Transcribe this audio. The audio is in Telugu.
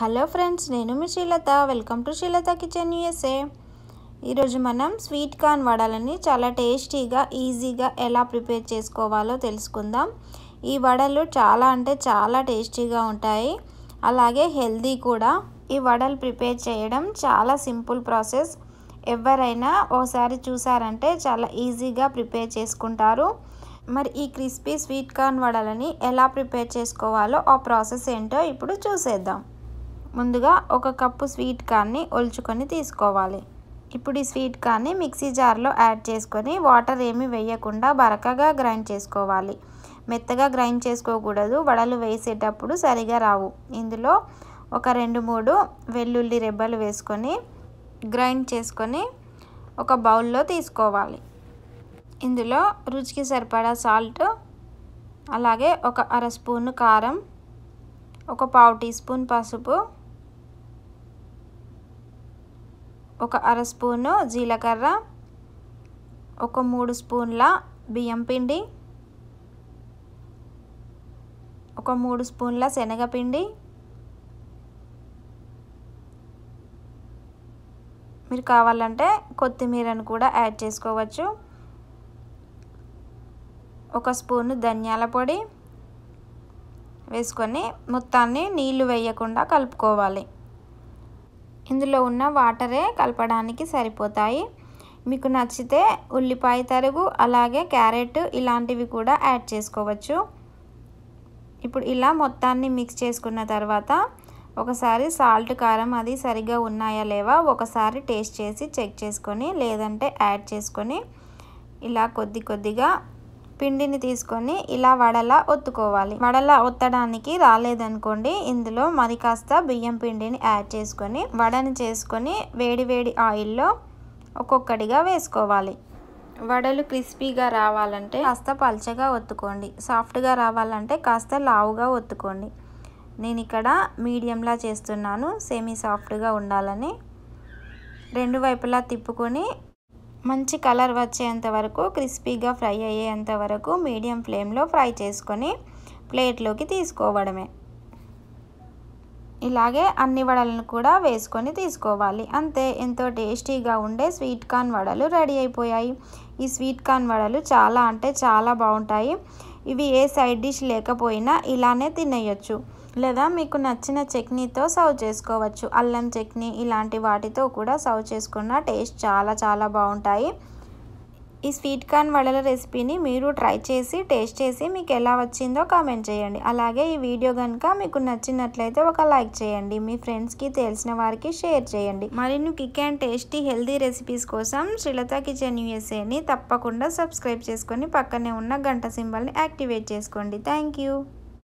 హలో ఫ్రెండ్స్ నేను మీ Srilatha welcome to Srilatha kitchen USA ఈరోజు మనం స్వీట్ కార్న్ వడలని చాలా టేస్టీగా ఈజీగా ఎలా ప్రిపేర్ చేసుకోవాలో తెలుసుకుందాం ఈ వడలు చాలా అంటే చాలా టేస్టీగా ఉంటాయి అలాగే హెల్దీ కూడా ఈ వడలు ప్రిపేర్ చేయడం చాలా సింపుల్ ప్రాసెస్ ఎవరైనా ఓసారి చూసారంటే చాలా ఈజీగా ప్రిపేర్ చేసుకుంటారు మరి ఈ క్రిస్పీ స్వీట్ కార్న్ వడలని ఎలా ప్రిపేర్ చేసుకోవాలో ఆ ప్రాసెస్ ఏంటో ఇప్పుడు చూసేద్దాం ముందుగా ఒక కప్పు స్వీట్ కార్న్ని ఒలుచుకొని తీసుకోవాలి ఇప్పుడు ఈ స్వీట్ కార్న్ని మిక్సీ జార్లో యాడ్ చేసుకొని వాటర్ ఏమీ వేయకుండా బరకగా గ్రైండ్ చేసుకోవాలి మెత్తగా గ్రైండ్ చేసుకోకూడదు వడలు వేసేటప్పుడు సరిగా రావు ఇందులో ఒక రెండు మూడు వెల్లుల్లి రెబ్బలు వేసుకొని గ్రైండ్ చేసుకొని ఒక బౌల్లో తీసుకోవాలి ఇందులో రుచికి సరిపడా సాల్ట్ అలాగే ఒక అర స్పూన్ కారం ఒక పావు టీ స్పూన్ పసుపు ఒక అర స్పూను జీలకర్ర ఒక మూడు స్పూన్ల బియ్యం పిండి ఒక మూడు స్పూన్ల శనగపిండి మీరు కావాలంటే కొత్తిమీరను కూడా యాడ్ చేసుకోవచ్చు ఒక స్పూను ధనియాల పొడి వేసుకొని మొత్తాన్ని నీళ్లు వేయకుండా కలుపుకోవాలి ఇందులో ఉన్న వాటరే కలపడానికి సరిపోతాయి మీకు నచ్చితే ఉల్లిపాయ తరుగు అలాగే క్యారెట్ ఇలాంటివి కూడా యాడ్ చేసుకోవచ్చు ఇప్పుడు ఇలా మొత్తాన్ని మిక్స్ చేసుకున్న తర్వాత ఒకసారి సాల్ట్ కారం అది సరిగ్గా ఉన్నాయా లేవా ఒకసారి టేస్ట్ చేసి చెక్ చేసుకొని లేదంటే యాడ్ చేసుకొని ఇలా కొద్ది కొద్దిగా పిండిని తీసుకొని ఇలా వడలా ఒత్తుకోవాలి వడలా ఒత్తడానికి రాలేదనుకోండి ఇందులో మరి కాస్త బియ్యం పిండిని యాడ్ చేసుకొని వడను చేసుకొని వేడి వేడి ఆయిల్లో ఒక్కొక్కటిగా వేసుకోవాలి వడలు క్రిస్పీగా రావాలంటే కాస్త పల్చగా ఒత్తుకోండి సాఫ్ట్గా రావాలంటే కాస్త లావుగా ఒత్తుకోండి నేను ఇక్కడ మీడియంలా చేస్తున్నాను సెమీ సాఫ్ట్గా ఉండాలని రెండు వైపులా తిప్పుకొని మంచి కలర్ వచ్చేంత వరకు క్రిస్పీగా ఫ్రై అయ్యేంత వరకు మీడియం ఫ్లేమ్లో ఫ్రై చేసుకొని ప్లేట్లోకి తీసుకోవడమే ఇలాగే అన్ని వడలను కూడా వేసుకొని తీసుకోవాలి అంతే ఎంతో టేస్టీగా ఉండే స్వీట్ కార్న్ వడలు రెడీ అయిపోయాయి ఈ స్వీట్ కార్న్ వడలు చాలా అంటే చాలా బాగుంటాయి ఇవి ఏ సైడ్ డిష్ లేకపోయినా ఇలానే తినేయచ్చు లేదా మీకు నచ్చిన చట్నీతో సర్వ్ చేసుకోవచ్చు అల్లం చట్నీ ఇలాంటి వాటితో కూడా సర్వ్ చేసుకున్న టేస్ట్ చాలా చాలా బాగుంటాయి ఈ స్వీట్ కార్న్ వడల రెసిపీని మీరు ట్రై చేసి టేస్ట్ చేసి మీకు ఎలా వచ్చిందో కామెంట్ చేయండి అలాగే ఈ వీడియో కనుక మీకు నచ్చినట్లయితే ఒక లైక్ చేయండి మీ ఫ్రెండ్స్కి తెలిసిన వారికి షేర్ చేయండి మరిన్ని quick and tasty healthy recipes కోసం శ్రీలత కిచెన్ యూఎస్ఏని తప్పకుండా సబ్స్క్రైబ్ చేసుకొని పక్కనే ఉన్న గంట సింబల్ని యాక్టివేట్ చేసుకోండి థ్యాంక్